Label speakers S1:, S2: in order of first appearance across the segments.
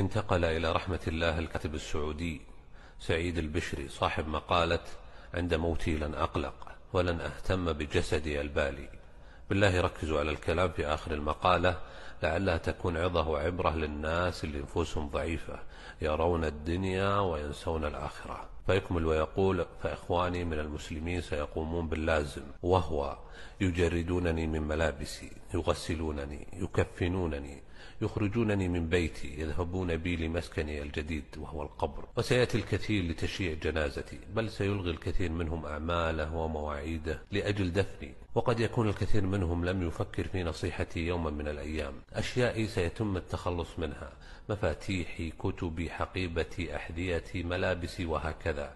S1: انتقل إلى رحمة الله الكاتب السعودي سعيد البشري صاحب مقالة عند موتي لن أقلق ولن أهتم بجسدي البالي بالله ركزوا على الكلام في آخر المقالة لعلها تكون عظة وعبرة للناس اللي نفوسهم ضعيفة يرون الدنيا وينسون الآخرة فيكمل ويقول فإخواني من المسلمين سيقومون باللازم وهو يجردونني من ملابسي يغسلونني يكفنونني يخرجونني من بيتي يذهبون بي لمسكني الجديد وهو القبر وسيأتي الكثير لتشييع جنازتي بل سيلغي الكثير منهم أعماله ومواعيده لأجل دفني وقد يكون الكثير منهم لم يفكر في نصيحتي يوما من الأيام أشيائي سيتم التخلص منها مفاتيحي كتبي حقيبتي أحذيتي ملابسي وهكذا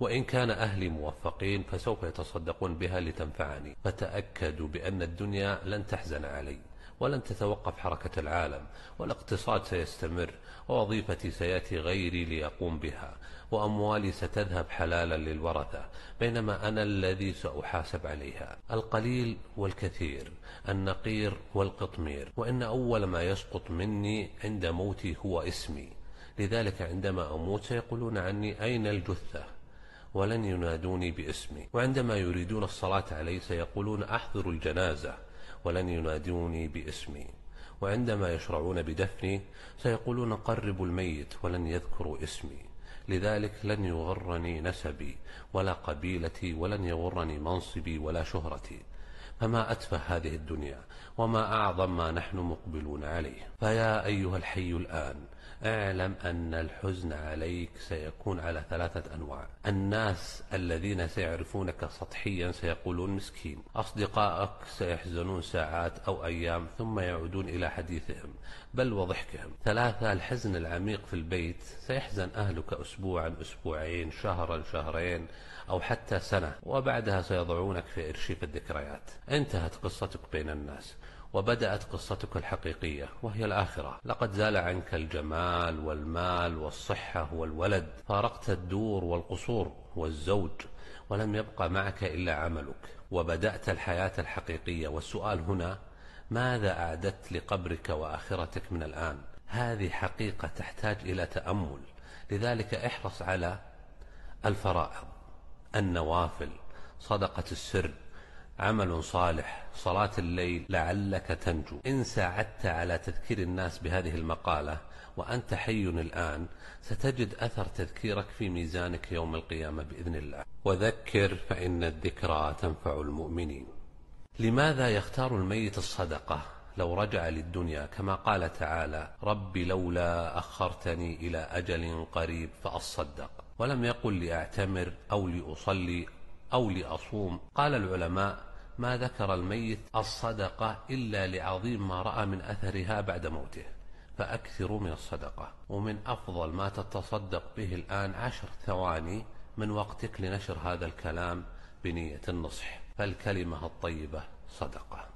S1: وإن كان أهلي موفقين فسوف يتصدقون بها لتنفعني فتأكدوا بأن الدنيا لن تحزن علي ولن تتوقف حركة العالم والاقتصاد سيستمر ووظيفتي سيأتي غيري ليقوم بها وأموالي ستذهب حلالا للورثة بينما أنا الذي سأحاسب عليها القليل والكثير النقير والقطمير وإن أول ما يسقط مني عند موتي هو اسمي لذلك عندما أموت سيقولون عني أين الجثة ولن ينادوني باسمي وعندما يريدون الصلاة علي سيقولون أحضروا الجنازة ولن ينادوني باسمي وعندما يشرعون بدفني سيقولون قربوا الميت ولن يذكروا اسمي لذلك لن يغرني نسبي ولا قبيلتي ولن يغرني منصبي ولا شهرتي فما أتفه هذه الدنيا وما أعظم ما نحن مقبلون عليه فيا أيها الحي الآن اعلم أن الحزن عليك سيكون على ثلاثة أنواع الناس الذين سيعرفونك سطحيا سيقولون مسكين أصدقائك سيحزنون ساعات أو أيام ثم يعودون إلى حديثهم بل وضحكهم ثلاثة الحزن العميق في البيت سيحزن أهلك أسبوعا أسبوعين شهرا شهرين أو حتى سنة وبعدها سيضعونك في إرشيف الذكريات انتهت قصتك بين الناس وبدأت قصتك الحقيقية وهي الآخرة لقد زال عنك الجمال والمال والصحة والولد فارقت الدور والقصور والزوج ولم يبقى معك إلا عملك وبدأت الحياة الحقيقية والسؤال هنا ماذا أعددت لقبرك وآخرتك من الآن هذه حقيقة تحتاج إلى تأمل لذلك احرص على الفرائض النوافل صدقة السر عمل صالح صلاة الليل لعلك تنجو إن ساعدت على تذكير الناس بهذه المقالة وأنت حي الآن ستجد أثر تذكيرك في ميزانك يوم القيامة بإذن الله وذكر فإن الذكرى تنفع المؤمنين لماذا يختار الميت الصدقة لو رجع للدنيا كما قال تعالى رب لولا أخرتني إلى أجل قريب فأصدق ولم يقل لأعتمر أو لأصلي أو لأصوم قال العلماء ما ذكر الميت الصدقة إلا لعظيم ما رأى من أثرها بعد موته فأكثروا من الصدقة ومن أفضل ما تتصدق به الآن عشر ثواني من وقتك لنشر هذا الكلام بنية النصح فالكلمة الطيبة صدقة